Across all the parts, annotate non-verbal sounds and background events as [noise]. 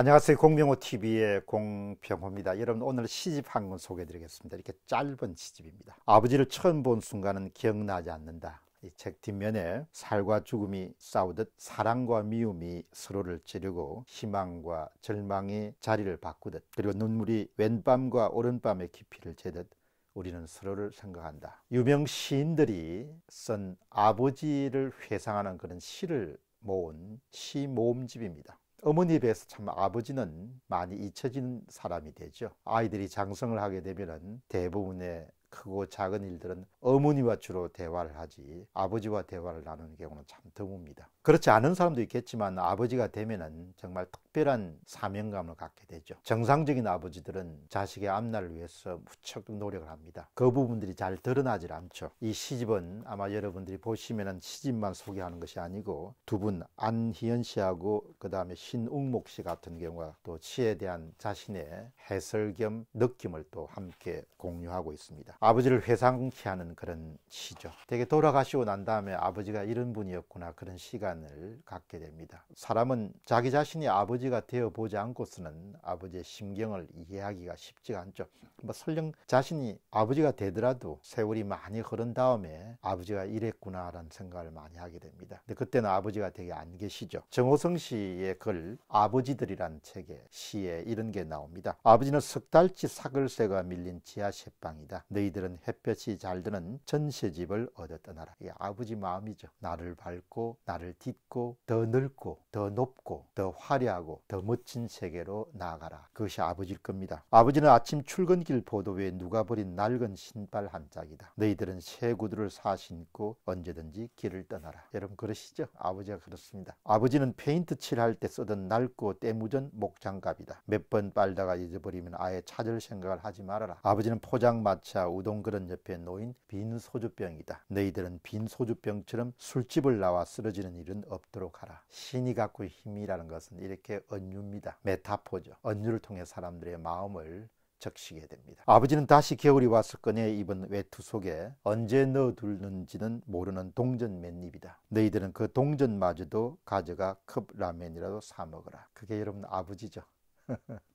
안녕하세요. 공병호 TV의 공병호입니다. 여러분 오늘 시집 한 권 소개해 드리겠습니다. 이렇게 짧은 시집입니다. 아버지를 처음 본 순간은 기억나지 않는다. 이 책 뒷면에 살과 죽음이 싸우듯 사랑과 미움이 서로를 찌르고 희망과 절망이 자리를 바꾸듯 그리고 눈물이 왼밤과 오른밤의 깊이를 재듯 우리는 서로를 생각한다. 유명 시인들이 쓴 아버지를 회상하는 그런 시를 모은 시 모음집입니다. 어머니에 비해서 참 아버지는 많이 잊혀진 사람이 되죠. 아이들이 장성을 하게 되면 대부분의 크고 작은 일들은 어머니와 주로 대화를 하지 아버지와 대화를 나누는 경우는 참 드뭅니다. 그렇지 않은 사람도 있겠지만 아버지가 되면은 정말 특별한 사명감을 갖게 되죠. 정상적인 아버지들은 자식의 앞날을 위해서 무척 노력을 합니다. 그 부분들이 잘 드러나질 않죠. 이 시집은 아마 여러분들이 보시면은 시집만 소개하는 것이 아니고 두 분 안희연 씨하고 그 다음에 신웅목 씨 같은 경우가 또 시에 대한 자신의 해설 겸 느낌을 또 함께 공유하고 있습니다. 아버지를 회상케 하는 그런 시죠. 되게 돌아가시고 난 다음에 아버지가 이런 분이었구나 그런 시간을 갖게 됩니다. 사람은 자기 자신이 아버지가 되어 보지 않고서는 아버지의 심경을 이해하기가 쉽지가 않죠. 뭐 설령 자신이 아버지가 되더라도 세월이 많이 흐른 다음에 아버지가 이랬구나라는 생각을 많이 하게 됩니다. 근데 그때는 아버지가 되게 안 계시죠. 정호성 씨의 글 아버지들이란 책에 시에 이런 게 나옵니다. 아버지는 석 달치 사글세가 밀린 지하 셰방이다. 너희 너희들은 햇볕이 잘 드는 전세집을얻었 떠나라. 이게 아버지 마음이죠. 나를 밟고 나를 딛고 더넓고더 높고 더 화려하고 더 멋진 세계로 나아가라. 그것이 아버지일 겁니다. 아버지는 아침 출근길 보도에 누가 버린 낡은 신발 한 짝이다. 너희들은 새 구두를 사 신고 언제든지 길을 떠나라. 여러분 그러시죠? 아버지가 그렇습니다. 아버지는 페인트 칠할 때 쓰던 낡고 때묻은 목장갑이다. 몇 번 빨다가 잊어버리면 아예 찾을 생각을 하지 말아라. 아버지는 포장마차 우동 그릇 옆에 놓인 빈 소주병이다. 너희들은 빈 소주병처럼 술집을 나와 쓰러지는 일은 없도록 하라. 신이 갖고 힘이라는 것은 이렇게 언유입니다 메타포죠. 언유를 통해 사람들의 마음을 적시게 됩니다. 아버지는 다시 겨울이 왔을거네 입은 외투 속에 언제 넣어둘는지는 모르는 동전 맨 입이다. 너희들은 그 동전마저도 가져가 컵라면이라도 사 먹어라. 그게 여러분 아버지죠. [laughs]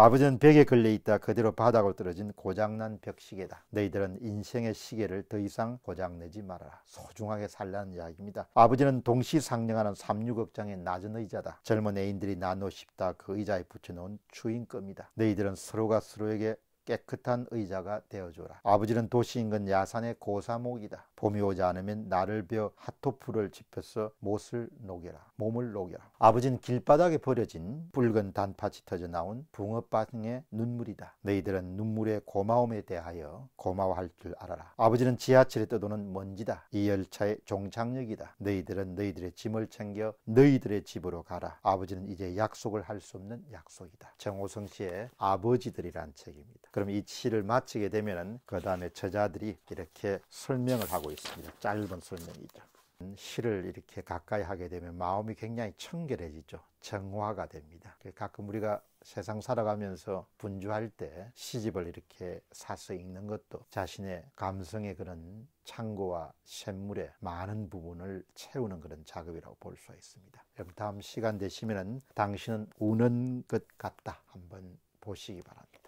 아버지는 벽에 걸려 있다 그대로 바닥으로 떨어진 고장난 벽시계다. 너희들은 인생의 시계를 더 이상 고장내지 말아라. 소중하게 살라는 이야기입니다. 아버지는 동시상영하는 36억장의 낮은 의자다. 젊은 애인들이 나누고 싶다 그 의자에 붙여놓은 주인겁니다 너희들은 서로가 서로에게 깨끗한 의자가 되어줘라. 아버지는 도시 인근 야산의 고사목이다. 봄이 오지 않으면 나를 벼 핫토프를 집혀서 못을 녹여라. 몸을 녹여라. 아버지는 길바닥에 버려진 붉은 단팥이 터져 나온 붕어빵의 눈물이다. 너희들은 눈물의 고마움에 대하여 고마워할 줄 알아라. 아버지는 지하철에 떠도는 먼지다. 이 열차의 종착역이다. 너희들은 너희들의 짐을 챙겨 너희들의 집으로 가라. 아버지는 이제 약속을 할 수 없는 약속이다. 정호성 씨의 아버지들이란 책입니다. 그럼 이 시를 마치게 되면은 그 다음에 저자들이 이렇게 설명을 하고 있습니다. 짧은 설명이죠. 시를 이렇게 가까이 하게 되면 마음이 굉장히 청결해지죠. 정화가 됩니다. 그 가끔 우리가 세상 살아가면서 분주할 때 시집을 이렇게 사서 읽는 것도 자신의 감성의 그런 창고와 샘물의 많은 부분을 채우는 그런 작업이라고 볼 수 있습니다. 그럼 다음 시간 되시면 당신은 우는 것 같다 한번 보시기 바랍니다.